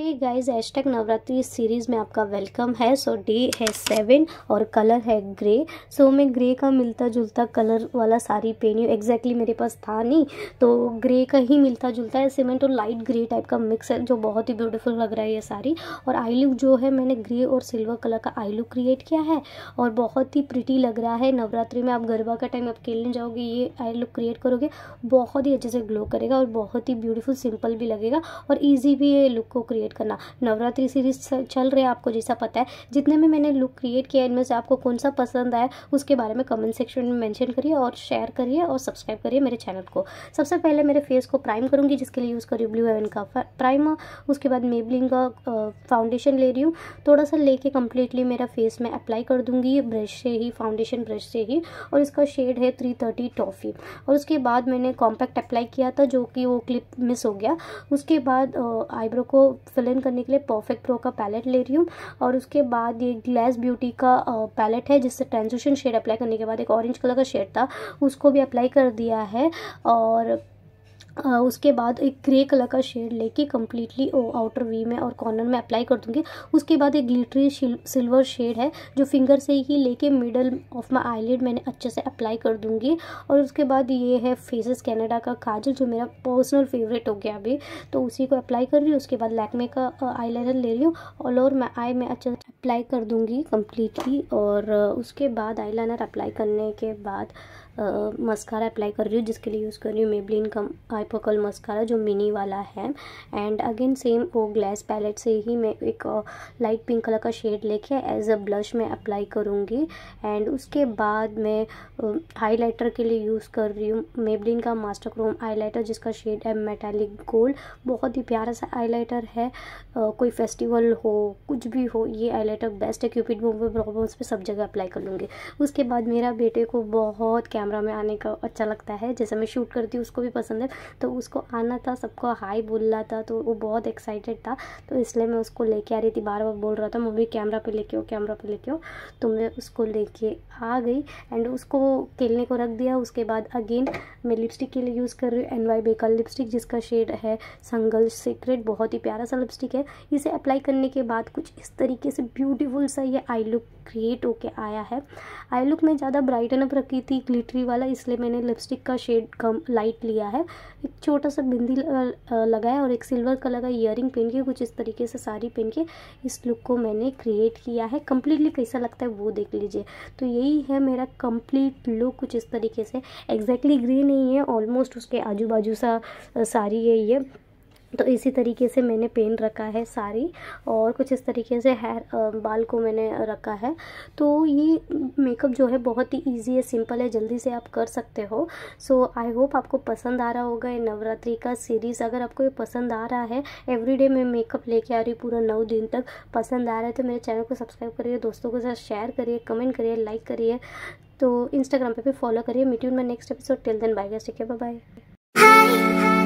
हे guys एस्टेक Navratri series में आपका वेलकम है सो डे है सेवन और कलर है ग्रे सो so, मैं ग्रे का मिलता जुलता कलर वाला साड़ी पहनी हूँ एग्जैक्टली मेरे पास था नहीं तो ग्रे का ही मिलता जुलता है सीमेंट और लाइट ग्रे टाइप का मिक्स है जो बहुत ही ब्यूटीफुल लग रहा है ये साड़ी और आई लुक जो है मैंने ग्रे और सिल्वर कलर का आई लुक क्रिएट किया है और बहुत ही प्रिटी लग रहा है नवरात्रि में आप गरबा का टाइम आप खेलने जाओगे ये आई लुक क्रिएट करोगे बहुत ही अच्छे से ग्लो करेगा और बहुत ही ब्यूटीफुल सिंपल भी लगेगा और ईजी भी ये लुक को क्रिएट क्रिएट करना नवरात्रि सीरीज चल रहे आपको जैसा पता है जितने में मैंने लुक क्रिएट किया इनमें से आपको कौन सा पसंद आया उसके बारे में कमेंट सेक्शन में मैंशन करिए और शेयर करिए और सब्सक्राइब करिए मेरे चैनल को सबसे पहले मेरे फेस को प्राइम करूँगी जिसके लिए यूज़ करी ब्लू एवन का प्राइम उसके बाद मेबलिंग का फाउंडेशन ले रही हूँ थोड़ा सा लेके कम्प्लीटली मेरा फेस में अप्लाई कर दूँगी ब्रश से ही फाउंडेशन ब्रश से ही और इसका शेड है थ्री थर्टी टॉफ़ी और उसके बाद मैंने कॉम्पैक्ट अप्लाई किया था जो कि वो क्लिप मिस हो गया उसके बाद आईब्रो को कलर करने के लिए परफेक्ट प्रो का पैलेट ले रही हूँ और उसके बाद ये ग्लैस ब्यूटी का पैलेट है जिससे ट्रांजिशन शेड अप्लाई करने के बाद एक ऑरेंज कलर का शेड था उसको भी अप्लाई कर दिया है और उसके बाद एक ग्रे कलर का शेड लेके कम्प्लीटली आउटर वी में और कॉर्नर में अप्लाई कर दूँगी उसके बाद एक ग्लिटरी सिल्वर शेड है जो फिंगर से ही लेके मिडल ऑफ माई आईलिड मैंने अच्छे से अप्लाई कर दूँगी और उसके बाद ये है फेसेस कैनेडा का काजल जो मेरा पर्सनल फेवरेट हो गया अभी तो उसी को अप्लाई कर रही हूँ उसके बाद लैकमे का आई ले रही हूँ ऑल ओवर मैं आई में अच्छे से अप्लाई कर दूँगी कम्प्लीटली और उसके बाद आई अप्लाई करने के बाद मस्कारा अप्लाई कर रही हूँ जिसके लिए यूज़ कर रही हूँ मेबलिन का आईपोकल मस्कारा जो मिनी वाला है एंड अगेन सेम वो ग्लैस पैलेट से ही मैं एक लाइट पिंक कलर का शेड लेके एज अ ब्लश में अप्लाई करूँगी एंड उसके बाद मैं हाइलाइटर के लिए यूज़ कर रही हूँ मेबलिन का मास्टर क्रोम हाईलाइटर जिसका शेड है मेटालिक गोल्ड बहुत ही प्यारा सा हाइलाइटर है कोई फेस्टिवल हो कुछ भी हो ये हाईलाइटर बेस्ट है क्यूपिड मोबाइल प्रॉब्लम्स पर सब जगह अप्लाई कर लूँगी उसके बाद मेरा बेटे को बहुत कैमरा कैमरा में आने का अच्छा लगता है जैसे मैं शूट करती हूँ उसको भी पसंद है तो उसको आना था सबको हाई बोल रहा था तो वो बहुत एक्साइटेड था तो इसलिए मैं उसको लेके आ रही थी बार बार बोल रहा था मम्मी कैमरा पे लेके हो कैमरा पे लेके आओ तो मैं उसको लेके आ गई एंड उसको खेलने को रख दिया उसके बाद अगेन मैं लिपस्टिक के लिए यूज़ कर रही हूँ एन वाई बे का लिपस्टिक जिसका शेड है संगल सीक्रेट बहुत ही प्यारा सा लिपस्टिक है इसे अप्लाई करने के बाद कुछ इस तरीके से ब्यूटीफुल सा ये आई लुक क्रिएट होके आया है आई लुक में ज़्यादा ब्राइटन अप रखी थी थ्री वाला इसलिए मैंने लिपस्टिक का शेड कम लाइट लिया है एक छोटा सा बिंदी लगाया और एक सिल्वर कलर का इयर पहन के कुछ इस तरीके से साड़ी पहन के इस लुक को मैंने क्रिएट किया है कम्प्लीटली कैसा लगता है वो देख लीजिए तो यही है मेरा कम्प्लीट लुक कुछ इस तरीके से एग्जैक्टली ग्रे नहीं है ऑलमोस्ट उसके आजू बाजू सा साड़ी है ये तो इसी तरीके से मैंने पेन रखा है सारी और कुछ इस तरीके से हेयर बाल को मैंने रखा है तो ये मेकअप जो है बहुत ही इजी है सिंपल है जल्दी से आप कर सकते हो सो आई होप आपको पसंद आ रहा होगा ये नवरात्रि का सीरीज़ अगर आपको ये पसंद आ रहा है एवरीडे मैं मेकअप लेके आ रही हूँ पूरा नौ दिन तक पसंद आ रहा है तो मेरे चैनल को सब्सक्राइब करिए दोस्तों के साथ शेयर करिए कमेंट करिए लाइक करिए तो इंस्टाग्राम पर भी फॉलो करिए मीटिंग में next episode till then bye ठीक है बाय